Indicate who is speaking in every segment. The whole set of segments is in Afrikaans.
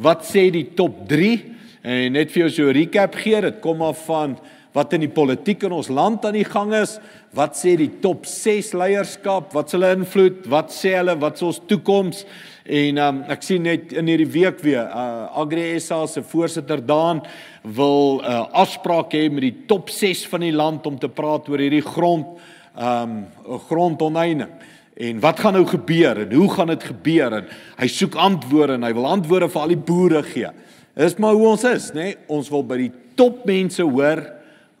Speaker 1: wat sê die top 3 en net vir jou so 'n recap gee dit kom af van wat in die politiek in ons land aan die gang is wat sê die top 6 leierskap wat hulle invloed wat sê hulle wat ons toekoms en um, ek sien net in hierdie week weer uh, Agri SA se voorsitter Daan wil 'n uh, eh, afspraak hê met die top 6 van die land om te praat oor hierdie grond um ehm, grondoneiening en wat gaan nou gebeur en hoe gaan dit gebeur en hy soek antwoorde en hy wil antwoorde vir al die boere gee. Dis maar hoe ons is, nê? Nee? Ons wil by die topmense hoor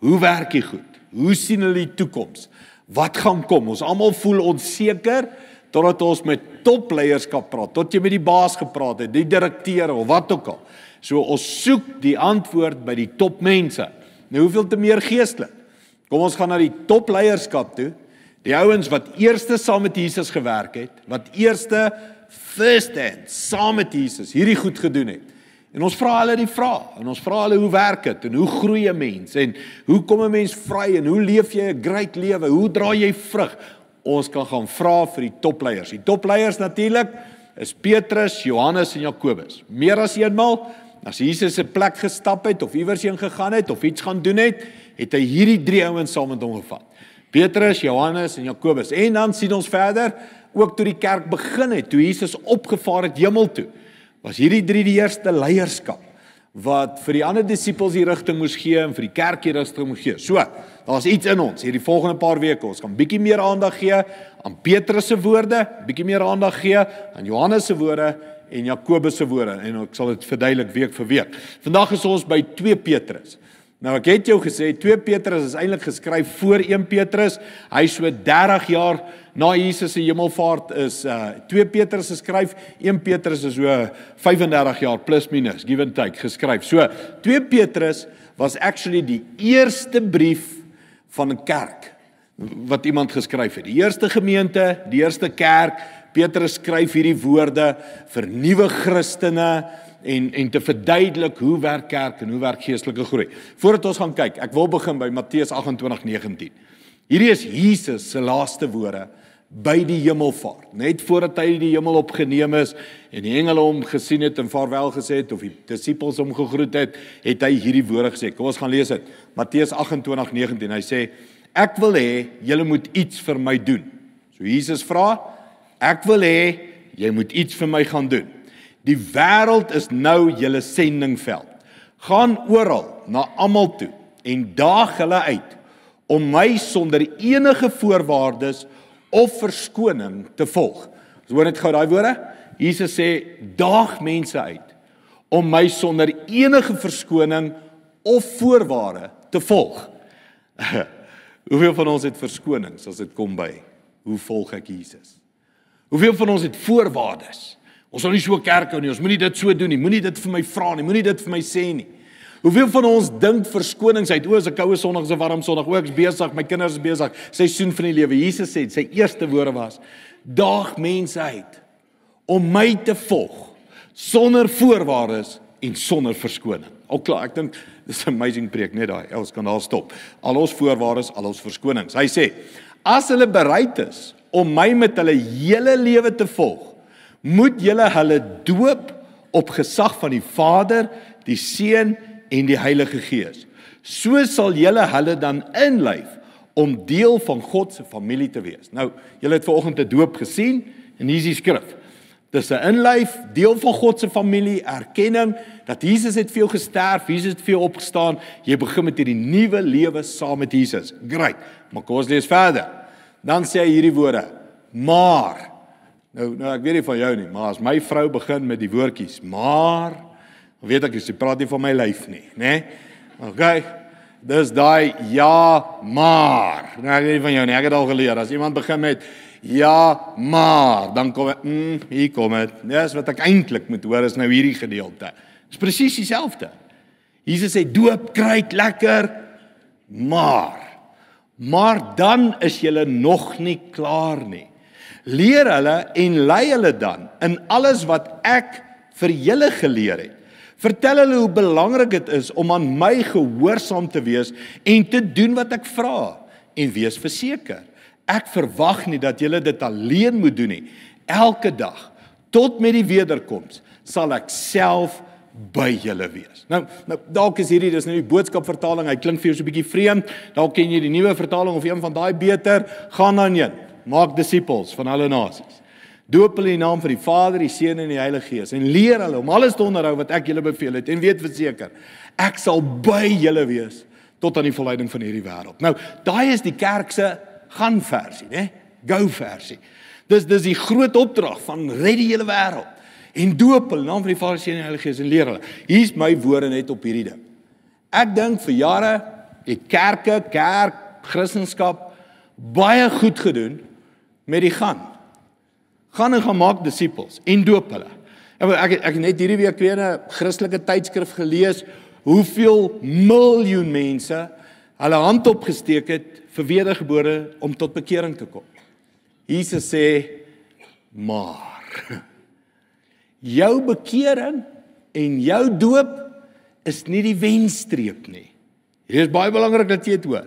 Speaker 1: hoe werk dit goed? Hoe sien hulle die toekoms? Wat gaan kom? Ons almal voel onseker totdat ons met topleierskap praat, tot jy met die baas gepraat het, die direkteur of wat ook al. So ons soek die antwoord by die topmense. Nou hoeveel te meer geestelik. Kom ons gaan na die topleierskap toe. Die ouens wat eerste saam met Jesus gewerk het, wat eerste first hand saam met Jesus hierdie goed gedoen het. En ons vra hulle die vraag, en ons vra hulle hoe werk dit en hoe groei 'n mens en hoe kom 'n mens vry en hoe leef jy 'n great lewe? Hoe dra jy vrug? Ons kan gaan vra vir die topleiers. Die topleiers natuurlik is Petrus, Johannes en Jakobus. Meer as eenmal as Jesus 'n plek gestap het of iewers heen gegaan het of iets gaan doen het, het hy hierdie drie ouens saam met hom gevat. Petrus, Johannes en Jakobus. En dan sien ons verder ook toe die kerk begin het, toe Jesus opgevaar het hemel toe. Was hierdie drie die eerste leierskap wat vir die ander disippels die rigting moes gee en vir die kerk die rigting moes gee. So, daar's iets in ons hierdie volgende paar weke. Ons gaan bietjie meer aandag gee aan Petrus se woorde, bietjie meer aandag gee aan Johannes se woorde en Jakobus se woorde en ek sal dit verduidelik week vir week. Vandag is ons by 2 Petrus. Nou ek het jou gesê 2 Petrus is eintlik geskryf voor 1 Petrus. Hy so 30 jaar na Jesus se hemelvaart is uh eh, 2 Petrus geskryf. 1 Petrus is so 35 jaar plus minus given take geskryf. So 2 Petrus was actually die eerste brief van 'n kerk wat iemand geskryf het. Die eerste gemeente, die eerste kerk, Petrus skryf hierdie woorde vir nuwe Christene, en en te verduidelik hoe werk kerk en hoe werk geestelike groei. Voordat ons gaan kyk, ek wil begin by Matteus 28:19. Hierdie is Jesus se laaste woorde by die hemelvaart. Net voordat hy die hemel opgeneem is en die engele hom gesien het en vaarwel gesê het of die disippels hom gegroet het, het hy hierdie woorde gesê. Kom ons gaan lees dit. Matteus 28:19. Hy sê: "Ek wil hê julle moet iets vir my doen." So Jesus vra, "Ek wil hê jy moet iets vir my gaan doen." Die wêreld is nou julle sendingveld. Gaan oral na almal toe en daag hulle uit om my sonder enige voorwaardes of verskoning te volg. Ons hoor net gou daai woorde. Jesus sê daag mense uit om my sonder enige verskoning of voorwaarde te volg. Hoeveel van ons het verskonings as dit kom by hoe volg ek Jesus? Hoeveel van ons het voorwaardes? Ons sal nie so kerk hou nie. Ons moenie dit so doen nie. Moenie dit vir my vra nie. Moenie dit vir my sê nie. Hoeveel van ons dink verskonings uit? O, as 'n koue Sondag, 'n warm Sondag, o, ek's besig, my kinders is besig. Seisoen van die lewe. Jesus sê, sy eerste woorde was: "Daag mense uit om my te volg sonder voorwaardes en sonder verskoning." Al klaar, ek dink dis 'n amazing preek net daai. Els kan daar stop. Al ons voorwaardes, al ons verskonings. Hy sê: "As hulle bereid is om my met hulle hele lewe te volg moet julle hulle doop op gesag van die Vader, die Seun en die Heilige Gees. So sal julle hulle dan inlyf om deel van God se familie te wees. Nou, julle het vanoggend te doop gesien en hier is die skrif. Dis 'n inlyf, deel van God se familie, erkenning dat Jesus het vir jou gesterf, Jesus het vir jou opgestaan. Jy begin met hierdie nuwe lewe saam met Jesus. Great. Maar kom ons lees verder. Dan sê hy hierdie woorde: "Maar Nou nou ek weet nie van jou nie, maar as my vrou begin met die woordjies, maar weet ek jy praat nie van my lyf nie, né? Nee? Okay. Dis daai ja, maar. Nou ek weet nie van jou nie. Ek het al geleer as iemand begin met ja, maar, dan kom ek, mm, hier kom dit. Dis yes, wat ek eintlik moet hoor is nou hierdie gedeelte. Dis presies dieselfde. Jesus sê doop kryt lekker, maar maar dan is jy nog nie klaar nie leer hulle en lei hulle dan in alles wat ek vir julle geleer het. Vertel hulle hoe belangrik dit is om aan my gehoorsaam te wees en te doen wat ek vra en wees verseker. Ek verwag nie dat julle dit alleen moet doen nie. Elke dag tot met die wederkoms sal ek self by julle wees. Nou, nou dalk is hierdie dis nou die boodskap vertaling. Hy klink vir jou so 'n bietjie vreemd. Dalk ken jy die nuwe vertaling of een van daai beter. Gaan dan heen maak disippels van alle nasies. Doop hulle in die naam van die Vader, die Seun en die Heilige Gees en leer hulle om alles te onderhou wat ek julle beveel het en weet verseker, ek sal by julle wees tot aan die verleiding van hierdie wêreld. Nou, daai is die kerk se gaan versie, né? Go versie. Dis dis die groot opdrag van red die hele wêreld en doop hulle in naam van die Vader, die Seun en die Heilige Gees en leer hulle. Hier's my woorde net op hierdie ding. Ek dink vir jare het kerke, kerk, Christendom baie goed gedoen met die gaan. Gaan en gemaak disippels en doop hulle. Ek ek het net hierdie week weer 'n Christelike tydskrif gelees hoeveel miljoen mense hulle hand opgesteek het vir wedergebore om tot bekering te kom. Jesus sê maar jou bekering en jou doop is nie die wenstreep nie. Dit is baie belangrik dat jy dit hoor.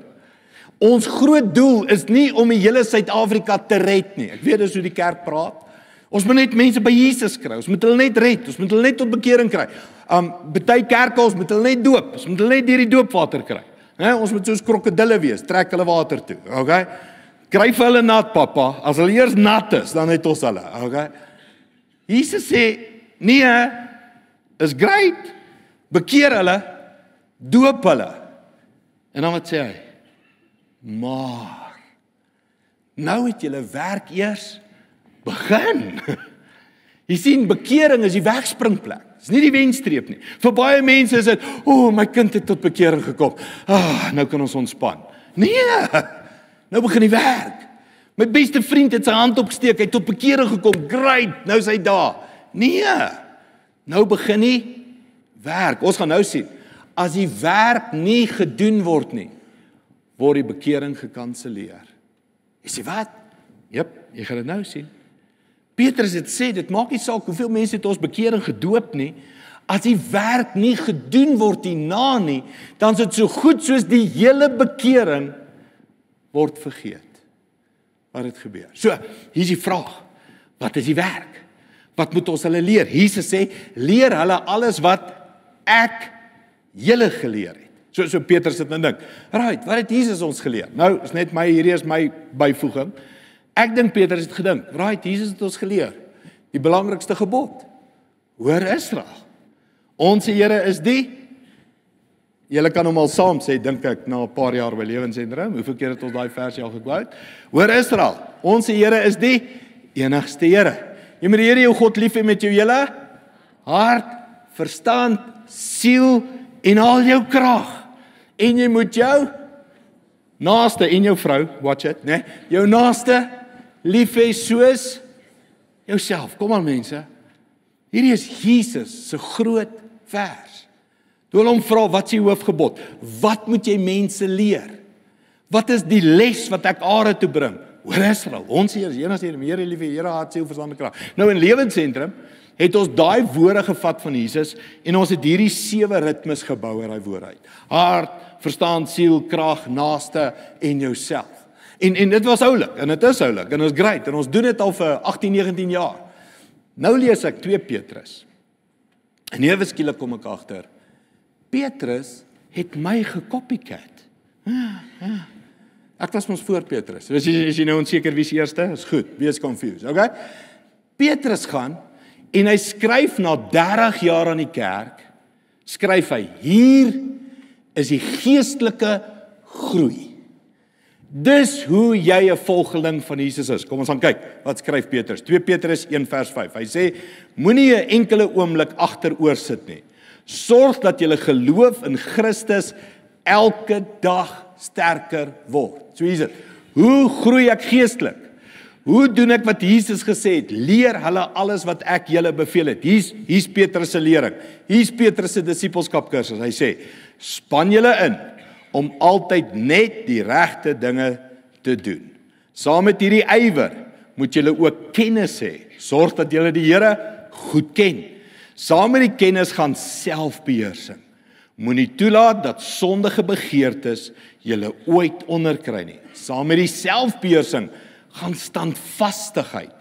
Speaker 1: Ons groot doel is nie om die hele Suid-Afrika te red nie. Ek weet dis hoe die kerk praat. Ons moet net mense by Jesus kry. Ons moet hulle net red. Ons moet hulle net tot bekering kry. Um baie kerke ons moet hulle net doop. Ons moet hulle net deur die doopwater kry. Né? Ons moet soos krokodille wees, trek hulle water toe. Okay? Gryp hulle nat, pappa. As hulle eers nat is, dan het ons hulle. Okay? Jesus sê: "Nee, is great. Bekeer hulle, doop hulle." En dan wat sê hy? Maar nou het julle werk eers begin. Jy sien bekering is die wegspringplek. Dis nie die wenstreep nie. Vir baie mense is dit, "O, oh, my kind het tot bekering gekom. Ah, nou kan ons ontspan." Nee! Nou begin die werk. My beste vriend het sy hand opgesteek, hy het tot bekering gekom. Great, nou is hy daar. Nee! Nou begin die werk. Ons gaan nou sien as die werk nie gedoen word nie, word die bekering gekanselleer. Jy sê wat? Jep, jy gaan dit nou sien. Petrus het sê dit maak nie saak hoeveel mense het ons bekering gedoop nie. As die werk nie gedoen word hierna nie, dan is dit so goed soos die hele bekering word vergeet. Wat het gebeur? So, hier's die vraag. Wat is die werk? Wat moet ons hulle leer? Jesus sê, leer hulle alles wat ek julle geleer het. So so Petrus sit en nou dink. Right, wat het Jesus ons geleer? Nou, is net my hierdie is my byvoeging. Ek dink Petrus het gedink, right, Jesus het ons geleer die belangrikste gebod. Hoor Israel. Ons Here is die Julle kan hom al saam sê dink ek na 'n paar jaar by lewensentrum, hoeveel keer het ons daai versie al gekwou? Hoor Israel, ons Here is die enigste Here. Jy moet die Here jou God lief hê met jou hele hart, verstand, siel en al jou krag en jy moet jou naaste en jou vrou, watch it, né? Nee, jou naaste lief hê soos jouself. Kom aan mense. Hierdie is Jesus se groot vers. Toe hulle hom vra wat s'n hoofgebod? Wat moet jy mense leer? Wat is die les wat ek aarde toe bring? Hoor Israel, ons hier is eenas hierdie meer liefe Here hart se verstand krag. Nou in lewensentrum het ons daai woorde gevat van Jesus en ons het hierdie sewe ritmes gebou uit daai woorde uit. Hart, verstaan siel, krag, naaste en jouself. En en dit was oulik en dit is oulik en dit is great en ons doen dit al vir 18, 19 jaar. Nou lees ek 2 Petrus. En ewe skielik kom ek agter Petrus het my gekopiekat. Ek was mos voor Petrus. As jy as jy nou onseker wie's eerste, is goed. Wees confused, okay? Petrus gaan en hy skryf na 30 jaar aan die kerk, skryf hy: "Hier is die geestelike groei. Dis hoe jy 'n volgeling van Jesus is. Kom ons gaan kyk. Wat skryf Petrus? 2 Petrus 1 vers 5. Hy sê: Moenie 'n enkele oomblik agteroor sit nie. Sorg dat jou geloof in Christus elke dag sterker word. So is dit. Hoe groei ek geestelik? Hoe doen ek wat Jesus gesê het? Leer hulle alles wat ek julle beveel het. Hier's hier's Petrus se lering. Hier's Petrus se disipelskapkursus. Hy sê: span julle in om altyd net die regte dinge te doen. Saam met hierdie ywer moet julle ook kennis hê. Sorg dat julle die Here goed ken. Saam met die kennis gaan selfbeheersing. Moenie toelaat dat sondige begeertes julle ooit onderkry nie. Saam met die selfbeheersing gaan standvastigheid.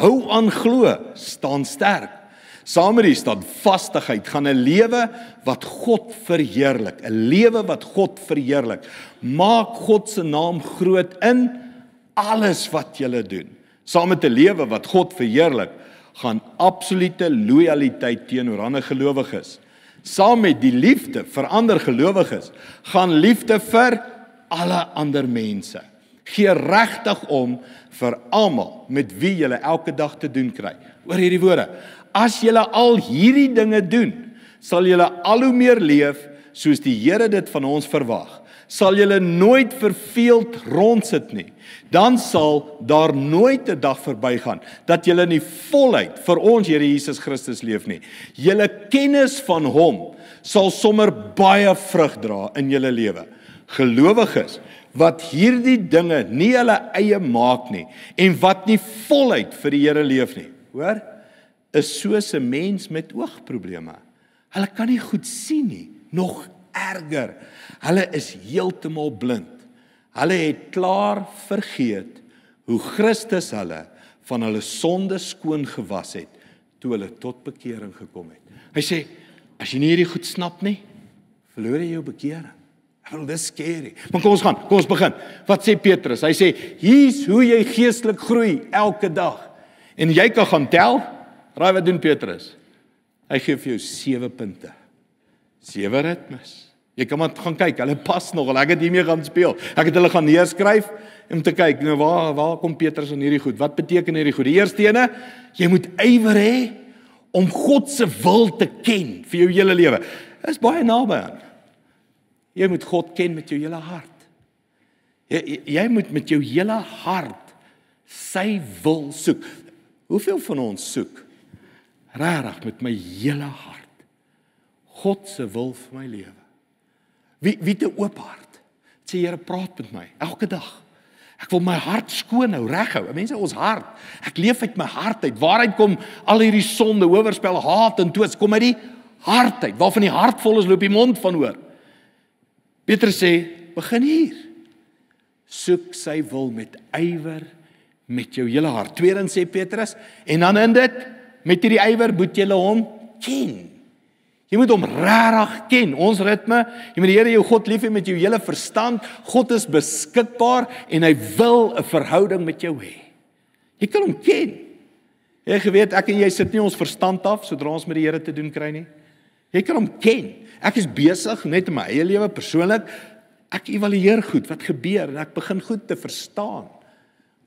Speaker 1: Hou aan glo, staan sterk. Saam met die standvastigheid gaan 'n lewe wat God verheerlik, 'n lewe wat God verheerlik. Maak God se naam groot in alles wat jy doen. Saam met 'n lewe wat God verheerlik, gaan absolute lojaliteit teenoor ander gelowiges. Saam met die liefde vir ander gelowiges, gaan liefde vir alle ander mense. Gee regtig om vir almal met wie jy elke dag te doen kry. Oor hierdie woorde As julle al hierdie dinge doen, sal julle al hoe meer leef soos die Here dit van ons verwag. Sal julle nooit verveeld rondsit nie. Dan sal daar nooit 'n dag verbygaan dat julle nie voluit vir ons Here Jesus Christus leef nie. Julle kennis van hom sal sommer baie vrug dra in julle lewe. Gelowiges wat hierdie dinge nie hulle eie maak nie en wat nie voluit vir die Here leef nie. Hoor? is soos 'n mens met oogprobleme. Hulle kan nie goed sien nie, nog erger. Hulle is heeltemal blind. Hulle het klaar vergeet hoe Christus hulle van hulle sondes skoon gewas het toe hulle tot bekering gekom het. Hy sê, as jy nie hierdie goed snap nie, verloor jy jou bekering. Hallo, dis skerry. Maar kom ons gaan, kom ons begin. Wat sê Petrus? Hy sê, "Hier's hoe jy geestelik groei elke dag." En jy kan gaan tel, Raai wat doen Petrus? Hy gee vir jou 7 punte. 7 ritmes. Jy kan maar gaan kyk, hulle pas nog. Ek het hiermee gaan speel. Ek het hulle gaan neerskryf om te kyk nou waar waar kom Petrus aan hierdie goed? Wat beteken hierdie goed? Die eerste ene, jy moet ywer hê om God se wil te ken vir jou hele lewe. Is baie naby aan. Jy moet God ken met jou hele hart. Jy jy moet met jou hele hart sy wil soek. Hoeveel van ons soek regtig met my hele hart God se wil vir my lewe. Wie wie te oop hart. Sê Here praat met my elke dag. Ek wil my hart skoon hou, reghou. Mense, ons hart. Ek leef uit my hart uit. Waaruit kom al hierdie sonde, hoerspel, haat en toets? Kom uit die hart uit. Waarvan die hart vol is, loop die mond van hoor. Petrus sê, begin hier. Soek sy wil met ywer met jou hele hart. Tweedens sê Petrus, en dan in dit met hierdie ywer moet jy hom ken. Jy moet hom regtig ken. Ons ritme, jy moet die Here jou God lief hê met jou hele verstand. God is beskikbaar en hy wil 'n verhouding met jou hê. Jy kan hom ken. Jy geweet ek en jy sit nie ons verstand af sodra ons met die Here te doen kry nie. Jy kan hom ken. Ek is besig net in my eie lewe persoonlik ek evalueer goed wat gebeur en ek begin goed te verstaan.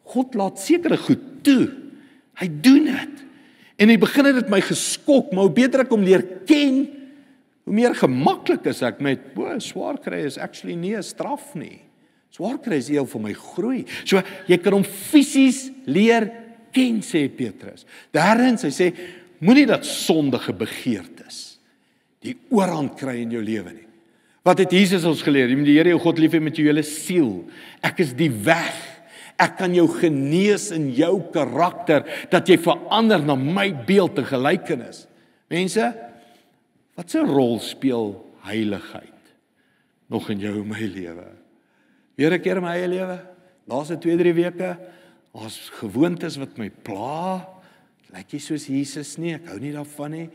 Speaker 1: God laat sekere goed toe. Hy doen dit. En in die begin het dit my geskok, maar hoe beter ek hom leer ken, hoe meer gemaklik is ek met bo swaar kry is actually nie 'n straf nie. Swaar kry is deel van my groei. So jy kan hom fisies leer ken sê Petrus. Daarin sy sê moenie dat sondige begeertes die oorhand kry in jou lewe nie. Wat het Jesus ons geleer? Jy moet die Here jou God lief hê met jou hele siel. Ek is die weg Ek kan jou genees in jou karakter dat jy verander na my beeld en gelykenis. Mense, wat 'n rol speel heiligheid nog in jou en my lewe? Weer 'n keer in my eie lewe, laaste 2-3 weke, ons gewoontes wat my pla, lyk jy soos Jesus nie, ek hou nie daarvan nie.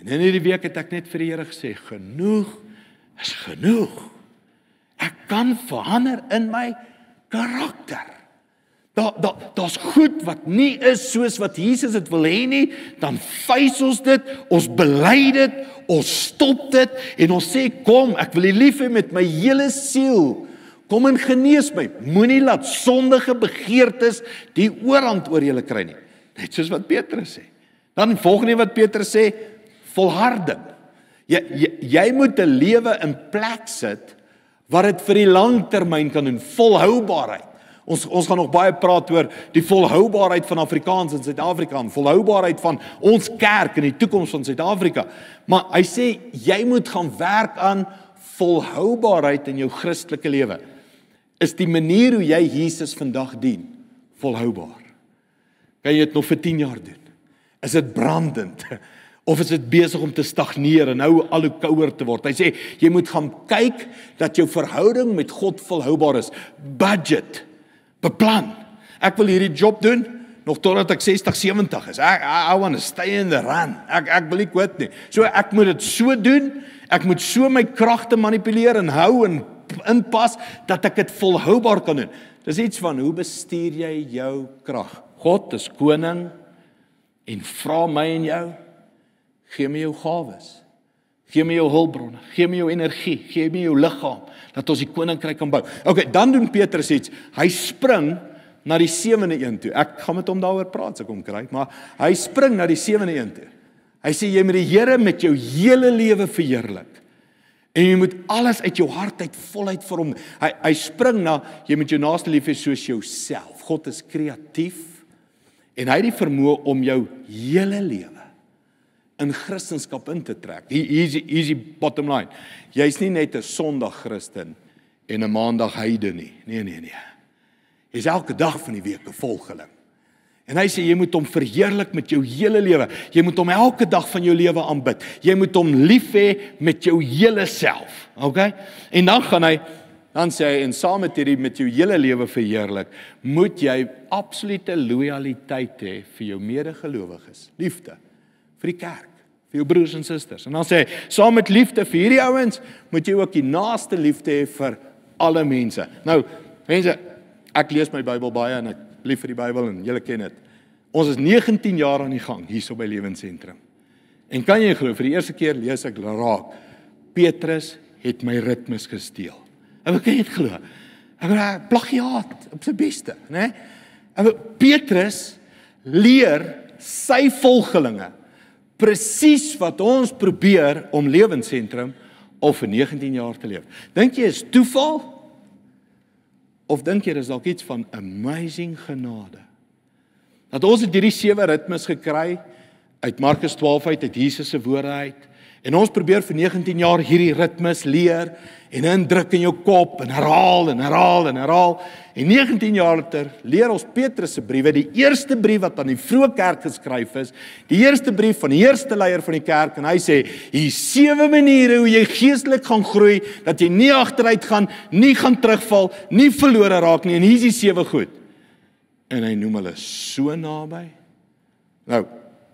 Speaker 1: En in hierdie week het ek net vir die Here gesê, genoeg is genoeg. Ek kan verander in my karakter daar daar daar's goed wat nie is soos wat Jesus dit wil hê nie, dan fys ons dit, ons bely dit, ons stop dit en ons sê kom, ek wil U lief hê met my hele siel. Kom en genees my. Moenie laat sondige begeertes die oorhand oor julle kry nie. Net soos wat Petrus sê. Dan volgende wat Petrus sê, volharding. Jy jy, jy moet 'n lewe in plek sit wat dit vir die lang termyn kan doen, volhoubaarheid. Ons ons gaan nog baie praat oor die volhoubaarheid van Afrikaans in Suid-Afrika, volhoubaarheid van ons kerk in die toekoms van Suid-Afrika. Maar hy sê jy moet gaan werk aan volhoubaarheid in jou Christelike lewe. Is die manier hoe jy Jesus vandag dien volhoubaar? Kan jy dit nog vir 10 jaar doen? Is dit brandend? of is dit besig om te stagneer en nou al hoe kouer te word. Hy sê jy moet gaan kyk dat jou verhouding met God volhoubaar is. Budget beplan. Ek wil hierdie job doen nog totdat ek 60, 70 is. Ek I want to stay in the run. Ek ek wil nie quit nie. So ek moet dit so doen. Ek moet so my kragte manipuleer en hou en inpas dat ek dit volhoubaar kan doen. Dis iets van hoe bestuur jy jou krag? God is koning en vra my en jou gee my jou gawes. Gee my jou hulpbronne, gee my jou energie, gee my jou liggaam dat ons die koninkryk kan bou. Okay, dan doen Petrus iets. Hy spring na die sewende een toe. Ek gaan met hom daaroor praat as ek hom kry, maar hy spring na die sewende een toe. Hy sê jy moet die Here met jou hele lewe verheerlik. En jy moet alles uit jou hart uit voluit vir hom. Hy hy spring na jy moet jou naaste lief hê soos jouself. God is kreatief en hy het die vermoë om jou hele lewe in Christendom in te trek. Hier is hier die bottom line. Jy's nie net 'n Sondag Christen en 'n Maandag heiden nie. Nee, nee, nee. Jy's elke dag van die week 'n volgeling. En hy sê jy moet hom verheerlik met jou hele lewe. Jy moet hom elke dag van jou lewe aanbid. Jy moet hom lief hê met jou hele self. Okay? En dan gaan hy dan sê hy en saam met hierdie met jou hele lewe verheerlik, moet jy absolute loyaliteit hê vir jou medegelowiges. Liefde vir die kerk vir jou broers en susters. En dan sê hy, saam met liefde vir hierdie ouens, moet jy ook die naaste liefde hê vir alle mense. Nou, mense, ek lees my Bybel baie en ek lief vir die Bybel en julle ken dit. Ons is 19 jaar aan die gang hierso by Lewensentrum. En kan jy glo vir die eerste keer lees ek raak. Petrus het my ritmes gesteel. Ek kan dit glo. Ek raak plagiaat op sy beste, né? Nee? Maar Petrus leer sy volgelinge presies wat ons probeer om lewensentrum of vir 19 jaar te leef. Dink jy is toeval? Of dink jy is dalk iets van amazing genade? Dat ons het hierdie sewe ritmes gekry uit Markus 12 uit, uit Jesus se woorde uit. En ons probeer vir 19 jaar hierdie ritmes leer en indruk in jou kop en herhaal en herhaal en herhaal. En 19 jaar later leer ons Petrus se briewe, die eerste brief wat aan die vroeë kerk geskryf is, die eerste brief van die eerste leier van die kerk en hy sê hier sewe maniere hoe jy geestelik gaan groei dat jy nie agteruit gaan, nie gaan terugval, nie verlore raak nie en hier is die sewe goed. En hy noem hulle so naby. Nou,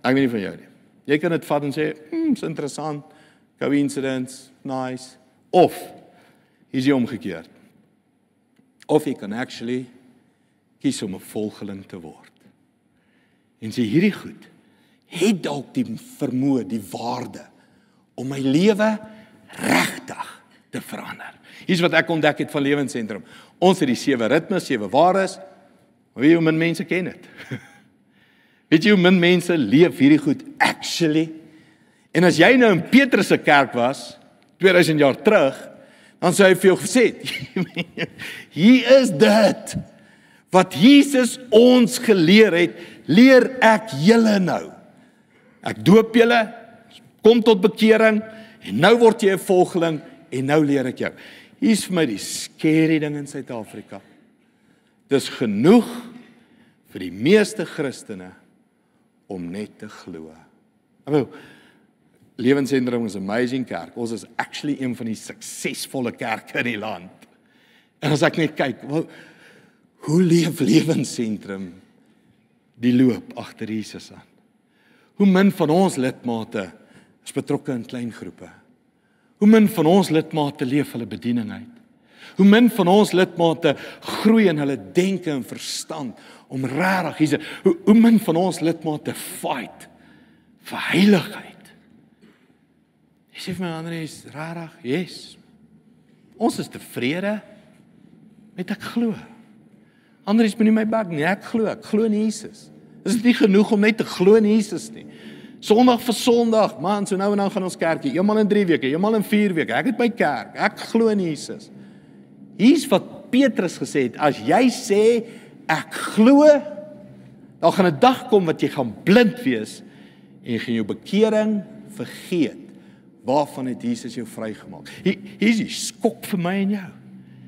Speaker 1: ek weet nie van jou nie. Jy kan dit vat en sê, "Hmm, is interessant. Coincidence, nice." Of is jy omgekeerd? Of jy kan actually kies om 'n volgeling te word. En sê hierdie goed het dalk die vermoë, die waarde om my lewe regtig te verander. Hier's wat ek ontdek het van Lewensentrum. Ons het die sewe ritmes, sewe waardes. Wie hoe min mense ken dit. Weet jy hoe min mense leef hierdie goed actually? En as jy nou in Petrus se kerk was 2000 jaar terug, dan sou hy vir jou gesê het: "Hier is dit wat Jesus ons geleer het, leer ek julle nou. Ek doop julle, kom tot bekering en nou word jy 'n volgeling en nou leer ek jou." Hier's vir my die skare ding in Suid-Afrika. Dis genoeg vir die meeste Christene om net te glo. Hallo. Lewensentrum is 'n amazing kerk. Ons is actually een van die suksesvolle kerke in die land. En as ek net kyk, wel, hoe leef Lewensentrum die loop agter Jesus aan? Hoe min van ons lidmate is betrokke in klein groepe? Hoe min van ons lidmate leef hulle bediening uit? Hoe min van ons lidmate groei in hulle denke en verstand om regtig hierdie hoe, hoe min van ons lidmate fight vir heiligheid. Jy sê vir my ander is regtig, yes. Ons is tevrede met ek glo. Ander is moenie my bak nie, ek glo, ek glo in Jesus. Is dit nie genoeg om net te glo in Jesus nie? Sondag vir Sondag, man, so nou en dan gaan ons kerkie, eenmal in 3 weke, eenmal in 4 weke. Ek het my kerk. Ek glo in Jesus. Hier's wat Petrus gesê het, as jy sê ek glo daar gaan 'n dag kom wat jy gaan blind wees en jy gaan jou bekering vergeet waarvan het Jesus jou vrygemaak. Hier's die skok vir my en jou.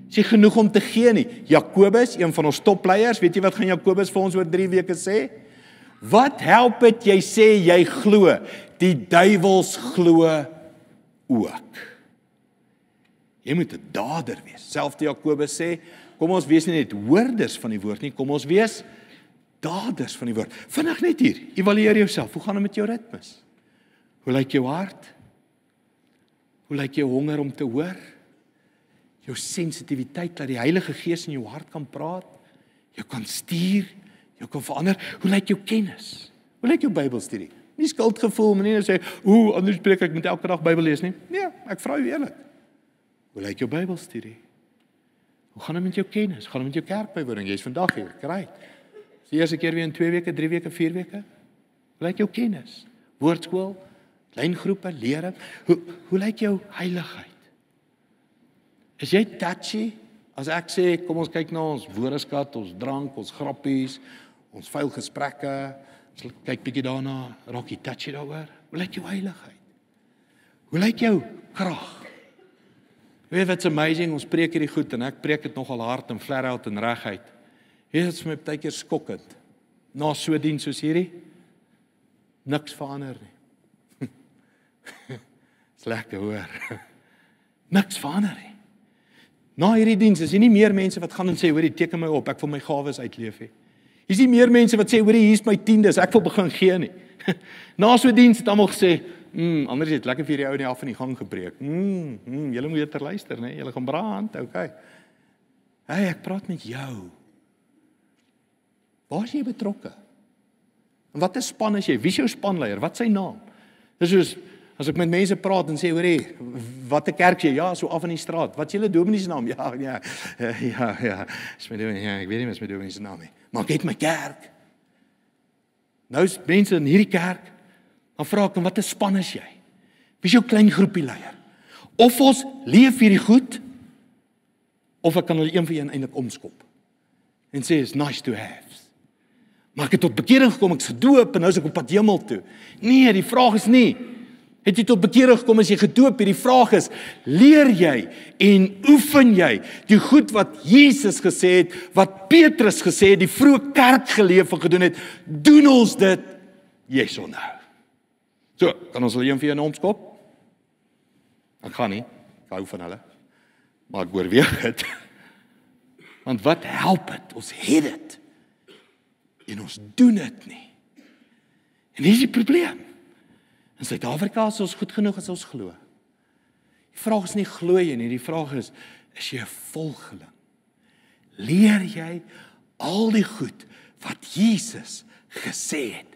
Speaker 1: Is jy genoeg om te gee nie? Jakobus, een van ons topleiers, weet jy wat gaan Jakobus vir ons oor 3 weke sê? Wat help dit jy sê jy glo? Die duiwels glo ook. Jy moet 'n dader wees. Selfs Jakobus sê kom ons wees nie net hoorders van die woord nie, kom ons wees daders van die woord. Vinnig net hier, evalueer jouself. Hoe gaan dit met jou ritmes? Hoe lyk jou hart? Hoe lyk jou honger om te hoor? Jou sensitiwiteit dat die Heilige Gees in jou hart kan praat, jou kan stuur, jou kan verander. Hoe lyk jou kennis? Hoe lyk jou Bybelstudie? Nie skuldgevoel nie, nou sê, "Ooh, anders preek ek met elke dag Bybel lees nie." Nee, ek vra jou eerlik. Hoe lyk jou Bybelstudie? Hoe gaan dit met jou kennis? Gaan dit met jou kerkbywoning? Jy's vandag hier. Great. Is die eerste keer weer in 2 weke, 3 weke, 4 weke? Hoe lyk jou kennis? Woordskool, kleingroepe, lering. Hoe hoe lyk jou heiligheid? Is jy touchy? As ek sê kom ons kyk na ons woordeskat, ons drank, ons grappies, ons vuil gesprekke, ons kyk bietjie daarna, raak jy touchy daaroor? Hoe lyk jou heiligheid? Hoe lyk jou krag? Weet wat's amazing, ons preek hierdie goed en ek preek dit nogal hard en flerout en reguit. Weet dit is vir my baie keer skokkend. Na so dien soos hierdie niks verander nie. Dis lekker hoor. niks verander nie. Na hierdie diens is hier nie meer mense wat gaan en sê hoor, ek teken my op, ek wil my gawes uitleef hê. Hier is nie meer mense wat sê hoor, hier is my tiendes, ek wil begin gee nie. Na so diens het almal gesê, Mm, anders het lekker vir die ou in die af van die gang gebreek. Mm, mm, julle moet beter luister, né? Nee, julle gaan brand, okay. Hey, ek praat met jou. Waar is jy betrokke? En wat 'n span is jy? Wie is jou spanleier? Wat s'n naam? Dis soos as ek met mense praat en sê, "Hoerie, wat 'n kerk jy? Ja, so af in die straat. Wat is julle dominee se naam?" Ja, ja. Ja, ja. Is my dominee, ja, ek weet nie wat my dominee se naam is nie. Maar ek het my kerk. Nou is mense in hierdie kerk Dan vra ek hom, "Wat 'n span is jy? Wie is jou klein groepie leier? Of ons leef hierdie goed of ek kan hulle een vir een eintlik omskop." En sê, "It's nice to have." Maar ek het tot bekering gekom, ek's gedoop en nou is ek op pad hemel toe. Nee, die vraag is nie het jy tot bekering gekom as jy gedoop hierdie vraag is leer jy en oefen jy die goed wat Jesus gesê het wat Petrus gesê het die vroeë kerk geleef en gedoen het doen ons dit yes or no So, kan ons hulle een vir een omskop? Ek gaan nie. Ek hou van hulle. Maar ek oorweeg dit. Want wat help dit? Ons het dit. En ons doen dit nie. En hier is die probleem. In Suid-Afrika is ons goed genoeg as ons glo. Die vraag is nie glo jy nie, die vraag is is jy 'n volgeling? Leer jy al die goed wat Jesus gesê het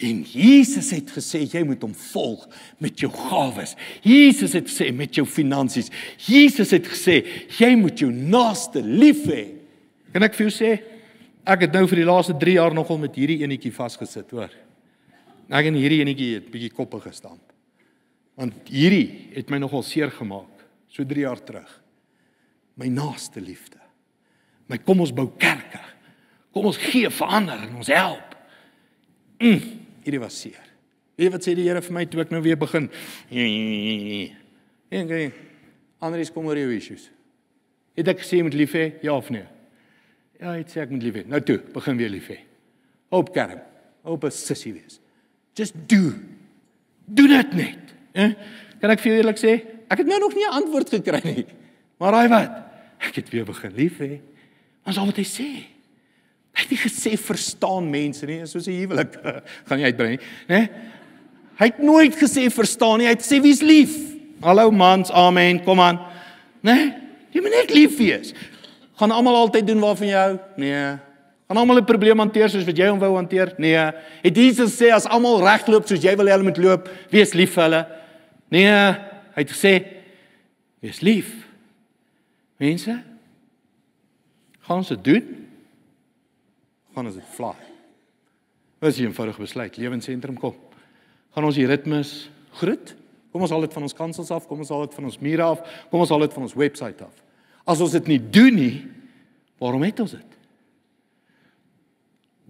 Speaker 1: En Jesus het gesê jy moet hom volg met jou gawes. Jesus het gesê met jou finansies. Jesus het gesê jy moet jou naaste lief hê. Kan ek vir jou sê ek het nou vir die laaste 3 jaar nogal met hierdie enetjie vasgesit, hoor. Ek en hierdie enetjie het bietjie koppe gestamp. Want hierdie het my nogal seer gemaak so 3 jaar terug. My naaste liefde. My kom ons bou kerke. Kom ons gee verander en ons help. Mm, hierdie was seer. Weet wat sê die Here vir my toe ek nou weer begin? Nee, nee. Anders kom oor jou issues. Het ek gesê met lief hê? Ja of nee? Ja, ek sê ek met lief hê. Nou toe, begin weer lief hê. Hoop kerm. Hoop as sissy wees. Just do. Doen dit net. Hè? Eh? Kan ek vir jou eerlik sê? Ek het nou nog nie 'n antwoord gekry nie. Maar raai wat? Ek het weer begin lief hê. Ons al wat hy sê. Hy het nie gesê verstaan mense nie, soos 'n huwelik gaan jy uitbrei nie, né? Hy het nooit gesê verstaan nie, hy het sê wie's lief. Hallo mans, amen. Kom aan. Né? Jy moet net lief wees. Gaan almal altyd doen waarvan jy hou? Nee. Gaan almal 'n probleem hanteer soos wat jy hom wou hanteer? Nee. Het Jesus sê as almal regloop soos jy wil hê hulle moet loop, wees lief vir hulle? Nee. Hy het gesê wees lief. Mense, gaan se doen? gaan ons dit vlaai. Ons hier eenvoudig besluit lewensentrum kom. Gaan ons die ritmes groet? Kom ons haal dit van ons kansels af, kom ons haal dit van ons mure af, kom ons haal dit van ons webwerf af. As ons dit nie doen nie, waarom het ons dit?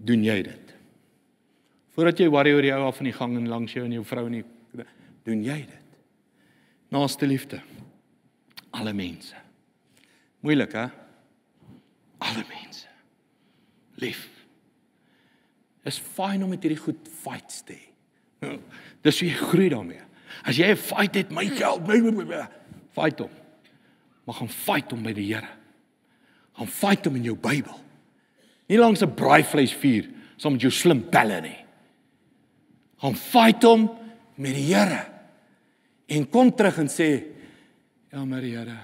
Speaker 1: Doen jy dit? Voordat jy worry oor jou af in die gang en langs jou en jou vrou en die doen jy dit. Naaste liefde. Alle mense. Moeilik hè? Alle mense. Lief is fyn om met hierdie goed fights te hê. Nou, dis hoe jy groei daarmee. As jy 'n fight het, my geld, my fight hom. Maar gaan fight hom by die Here. Gaan fight hom in jou Bybel. Nie langs 'n braai vleis vuur saam met jou slim belle nie. Gaan fight hom met die Here. En kom terug en sê, ja, maar die Here,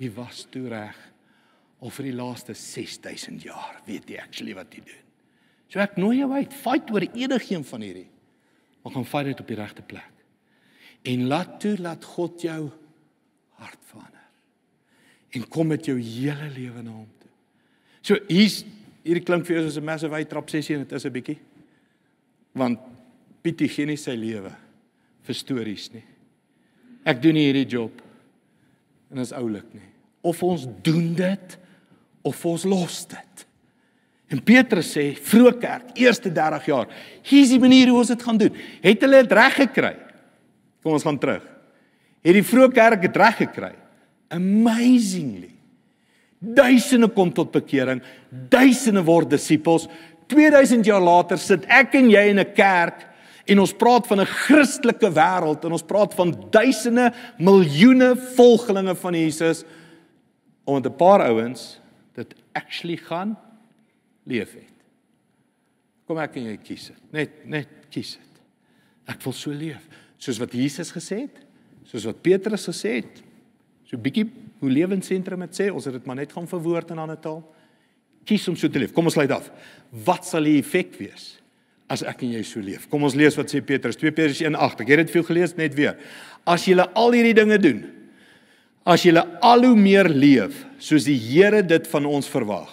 Speaker 1: U was toe reg. Of vir die laaste 6000 jaar, weet jy actually wat jy doen? So ek nooi jou uit, fight oor enigiets van hierdie. Maar gaan fight dit op die regte plek. En laat toe laat God jou hart verander. En kom met jou hele lewe na hom toe. So hier's hier klink vir jou soos 'n massive high trap sessie en dit is 'n bietjie want Pietie gee nie sy lewe vir stories nie. Ek doen hierdie job en is oulik nie. Of ons doen dit of ons los dit. En Petrus sê, vroeë kerk, eerste 30 jaar, hier is die manier hoe ons dit gaan doen. Het hulle dit reg gekry? Kom ons gaan terug. Het die vroeë kerk dit reg gekry? Amazingly. Duisende kom tot bekering, duisende word disippels. 2000 jaar later sit ek en jy in 'n kerk en ons praat van 'n Christelike wêreld en ons praat van duisende, miljoene volgelinge van Jesus omdat 'n paar ouens dit actually gaan leef het. Kom ek en jy kies dit. Net net kies dit. Ek wil so leef soos wat Jesus gesê het, soos wat Petrus gesê het. So bietjie hoe lewensentrum dit sê, ons het dit maar net gaan verwoord in 'n ander taal. Kies om so te leef. Kom ons lei dit af. Wat sal die effek wees? as ek en jy so leef. Kom ons lees wat sê Petrus 2 Petrus 1:8. Ek het dit veel gelees net weer. As jy al hierdie dinge doen, as jy al hoe meer leef soos die Here dit van ons verwag,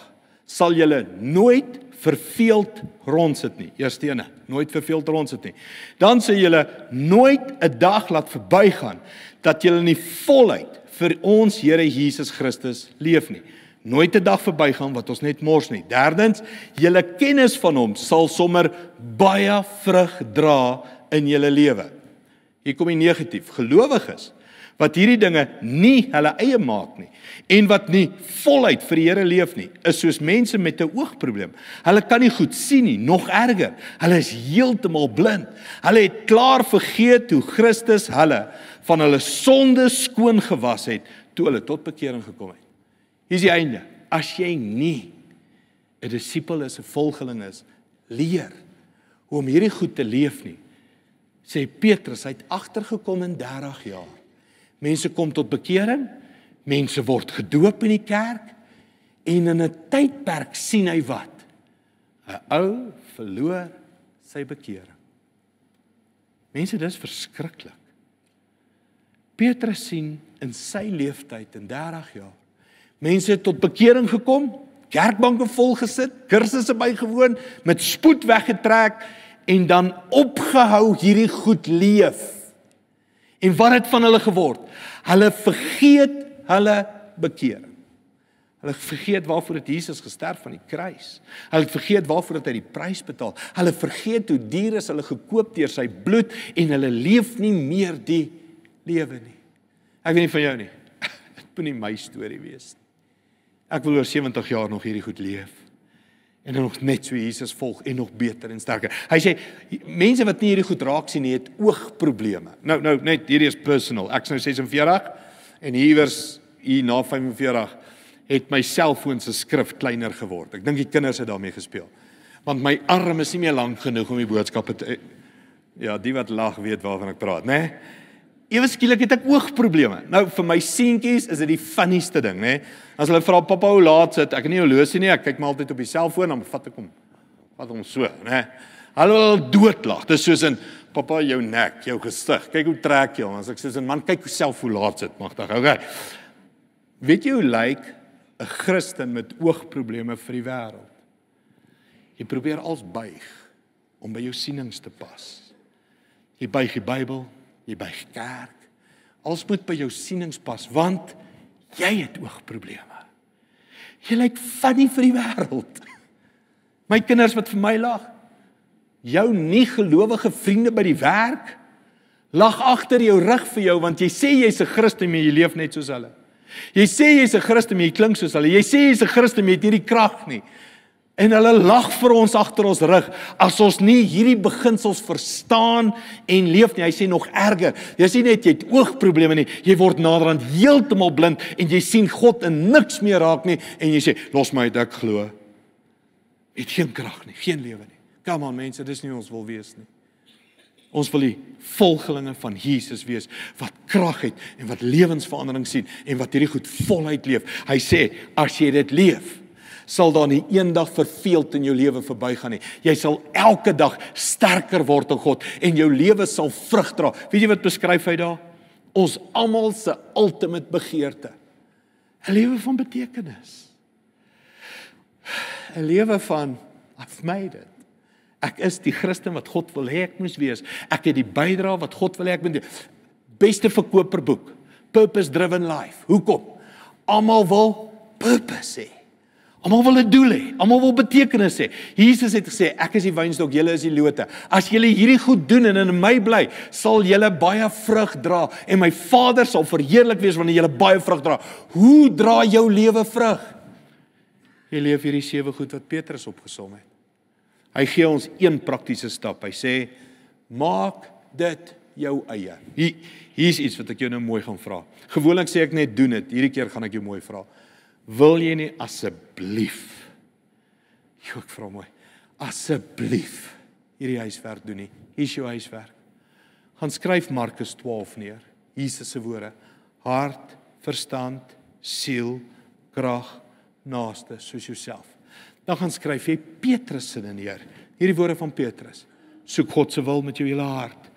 Speaker 1: sal julle nooit verveeld rondsit nie. Eerste een, nooit verveeld rondsit nie. Dan sê julle nooit 'n dag laat verbygaan dat julle nie voluit vir ons Here Jesus Christus leef nie. Nooit 'n dag verbygaan wat ons net mors nie. Derdens, julle kennis van hom sal sommer baie vrug dra in julle lewe. Hier kom die negatief. Gelowiges wat hierdie dinge nie hulle eie maak nie en wat nie voluit vir die Here leef nie, is soos mense met 'n oogprobleem. Hulle kan nie goed sien nie, nog erger, hulle is heeltemal blind. Hulle het klaar vergeet hoe Christus hulle van hulle sondes skoon gewas het toe hulle tot bekering gekom het. Hier is die einde. As jy nie 'n disipel is, 'n volgeling is, leer hoe om hierdie goed te leef nie. Sê Petrus, hy het agtergekom in 30 jaar Mense kom tot bekering, mense word gedoop in die kerk en in 'n tydperk sien hy wat? 'n Ou verloor sy bekering. Mense, dis verskriklik. Petrus sien in sy lewenstyd in 30 jaar mense tot bekering gekom, kerkbanke vol gesit, kursusse bygewoon, met spoed weggetrek en dan opgehou hierdie goed leef En wat het van hulle geword? Hulle vergeet hulle bekering. Hulle vergeet waarvoor het Jesus gesterf aan die kruis. Hulle vergeet waarvoor het hy die prys betaal. Hulle vergeet hoe duur is hulle gekoop deur sy bloed en hulle leef nie meer die lewe nie. Ek weet nie van jou nie. Dit moet nie my storie wees nie. Ek wil oor 70 jaar nog hierdie goed leef en dan nog net so Jesus volg en nog beter en sterker. Hy sê mense wat nie hierdie goed raak sien nie, het oogprobleme. Nou nou net hierdie is personal. Ek is nou 46 en hierwers hier na 45 het my selfoon se skrif kleiner geword. Ek dink die kinders het daarmee gespeel. Want my arm is nie meer lank genoeg om die boodskappe te Ja, die wat lag weet waarvan ek praat, né? Nee? ewe skielik het ek oogprobleme. Nou vir my seentjies is dit die funnieste ding, né? As hulle vra pappa hoe laat sit, ek nie horlosie nie, ek kyk maar altyd op die selfoon en dan vat ek hom. Wat ons so, né? Hallo doodlag. Dis soos in pappa jou nek, jou gesig. Kyk hoe trek jy hom. As ek sê in man kyk hoe self hoe laat sit, magtig. Okay. Weet jy hoe lyk like 'n Christen met oogprobleme vir die wêreld? Jy probeer als buig om by jou sienings te pas. Jy buig die Bybel, hier by kerk. Als moet by jou sienings pas want jy het oogprobleme. Jy lyk funny vir die wêreld. My kinders wat vir my lag. Jou nie gelowige vriende by die werk lag agter jou rug vir jou want jy sê jy's 'n Christen en jy leef net soos hulle. Jy sê jy's 'n Christen en jy klink soos hulle. Jy sê jy's 'n Christen en jy het nie die krag nie. En hulle lag vir ons agter ons rug as ons nie hierdie beginsels verstaan en leef nie. Hy sê nog erger. Jy sien net jy het oogprobleme nie. Jy word naderhand heeltemal blind en jy sien God in niks meer raak nie en jy sê los my ek glo. Het geen krag nie, geen lewe nie. Come on mense, dis nie ons wil wees nie. Ons wil die volgelinge van Jesus wees wat krag het en wat lewensverandering sien en wat hierdie goed voluit leef. Hy sê as jy dit leef, sal daar nie eendag verveeld in jou lewe verbygaan nie. Jy sal elke dag sterker word in God en jou lewe sal vrug dra. Weet jy wat beskryf hy daar? Ons almal se ultimate begeerte. 'n Lewe van betekenis. 'n Lewe van I've made it. Ek is die Christen wat God wil hê ek moet wees. Ek het die bydra wat God wil hê ek moet doen. Beste verkoperboek. Purpose driven life. Hoekom? Almal wil purpose hê. Almal wil 'n doel hê, almal wil betekenis hê. Jesus het gesê, ek is die wynstok, julle is die lote. As julle hierdie goed doen en in my bly, sal julle baie vrug dra en my Vader sal verheerlik wees wanneer julle baie vrug dra. Hoe dra jou lewe vrug? Jy leef hierdie sewe goed wat Petrus opgesom het. Hy gee ons een praktiese stap. Hy sê, maak dit jou eie. Hier hier's iets wat ek jou nou mooi gaan vra. Gewoonlik sê ek net doen dit, hierdie keer gaan ek jou mooi vra wil jy nie asseblief ek vra my asseblief hierdie huiswerk doen nie hier is jou huiswerk gaan skryf Markus 12 neer Jesus se woorde hart verstand siel krag naaste soos jouself dan gaan skryf jy Petrus se in neer hierdie woorde van Petrus soek God se wil met jou hele hart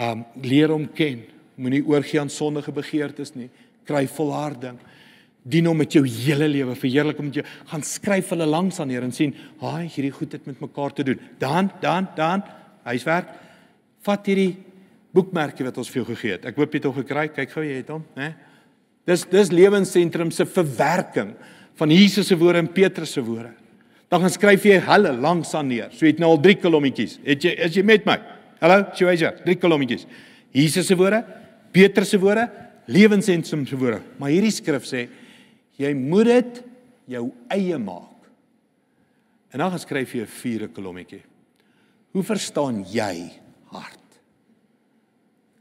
Speaker 1: um leer hom ken moenie oorgie aan sondige begeertes nie kry volharding dien hom met jou hele lewe verheerlik om met jou gaan skryf hulle langs aan Here en sien, "Haai, hierdie goed het met mekaar te doen." Dan, dan, dan huiswerk. Vat hierdie boekmerkie wat ons vir jou gegee het. Ek hoop jy het hom gekry. Kyk gou jy het hom, né? Dis dis lewensentrum se verwerking van Jesus se woorde en Petrus se woorde. Dan gaan skryf jy hulle langs aan neer. So jy het nou al 3 kolommetjies. Het jy is jy met my? Hallo, Joeja, 3 kolommetjies. Jesus se woorde, Petrus se woorde, lewensentrum se woorde. Maar hierdie skrif sê Jy moet dit jou eie maak. En dan geskryf jy 'n vierde kolommetjie. Hoe verstaan jy hart?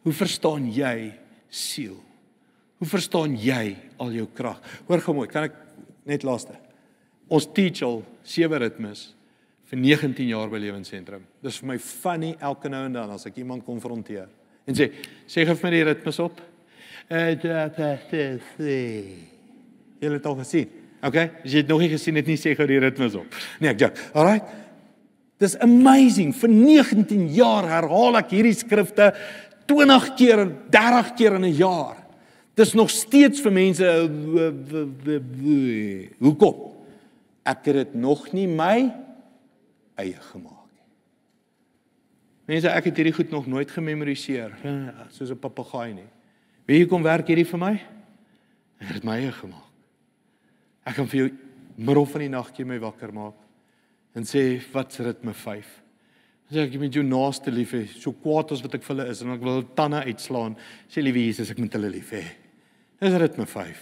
Speaker 1: Hoe verstaan jy siel? Hoe verstaan jy al jou krag? Hoor gou mooi, kan ek net laaste. Ons teach al sewe ritmes vir 19 jaar by Lewensentrum. Dis vir my funny elke nou en dan as ek iemand konfronteer en sê, "Sê gou vir my die ritmes op." Uh, eh, that, that, that, that, that. Julle het al gesien. Okay? As jy dit nog nie gesien het nie, sê gou die ritmes op. Nee, ek joke. Alright. Dis amazing. Vir 19 jaar herhaal ek hierdie skrifte 20 keer en 30 keer in 'n jaar. Dis nog steeds vir mense eh, eh, eh, hoekom? Ek het dit nog nie my eie gemaak nie. Mense, ek het hierdie goed nog nooit gememoriseer soos 'n papegaai nie. Wie hoekom werk hierdie vir my? Ek het dit my eie gemaak. Ek gaan vir jou middel van die nagkie my wakker maak en sê wat's ritme 5. Sê ek met jou naaste lief hê, so kwaad as wat ek vir hulle is en ek wil tande uitslaan. Sê liewe Jesus, ek moet hulle lief hê. Dis ritme 5.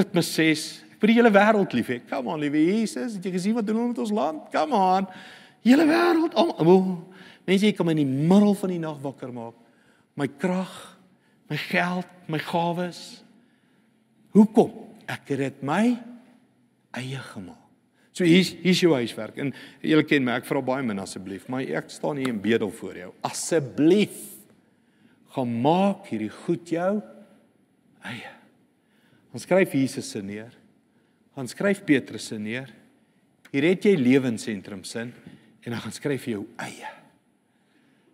Speaker 1: Ritme 6 vir die hele wêreld lief hê. Kom aan, liewe Jesus, het jy gesien wat doen hulle met ons land? Kom aan. Hele wêreld om. Oh, mense, ek kom in die middel van die nag wakker maak. My krag, my geld, my gawes. Hoekom? Ek het dit my eie gemaak. So hier hier is jou huiswerk. En julle ken my, ek vra baie min asseblief, maar ek staan hier en bedel vir jou. Asseblief gemaak hierdie goed jou eie. Ons skryf Jesus se neer. Ons skryf Petrus se neer. Hier het jy lewensentrum sin en dan gaan skryf jou eie.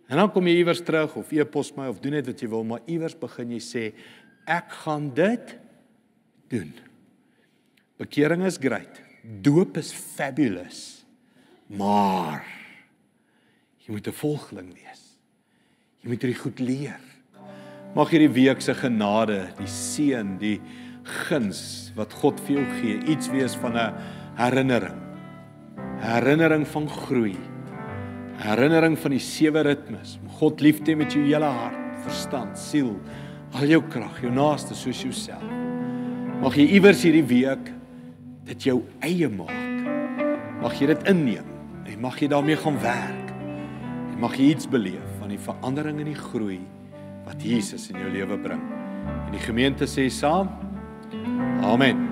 Speaker 1: En dan kom jy iewers terug of e-pos my of doen net wat jy wil, maar iewers begin jy sê ek gaan dit doen. Bekering is great. Doop is fabulous. Maar jy moet 'n volgeling wees. Jy moet hierdie goed leer. Mag hierdie week se genade, die seën, die guns wat God vir jou gee, iets wees van 'n herinnering. Herinnering van groei. Herinnering van die sewe ritmes. God lief te met jou hele hart, verstand, siel, al jou krag, jou naaste soos jouself. Mag jy iewers hierdie week dit jou eie maak. Mag jy dit inneem en mag jy daarmee gaan werk. En mag jy iets beleef van die verandering en die groei wat Jesus in jou lewe bring. En die gemeente sê saam: Amen.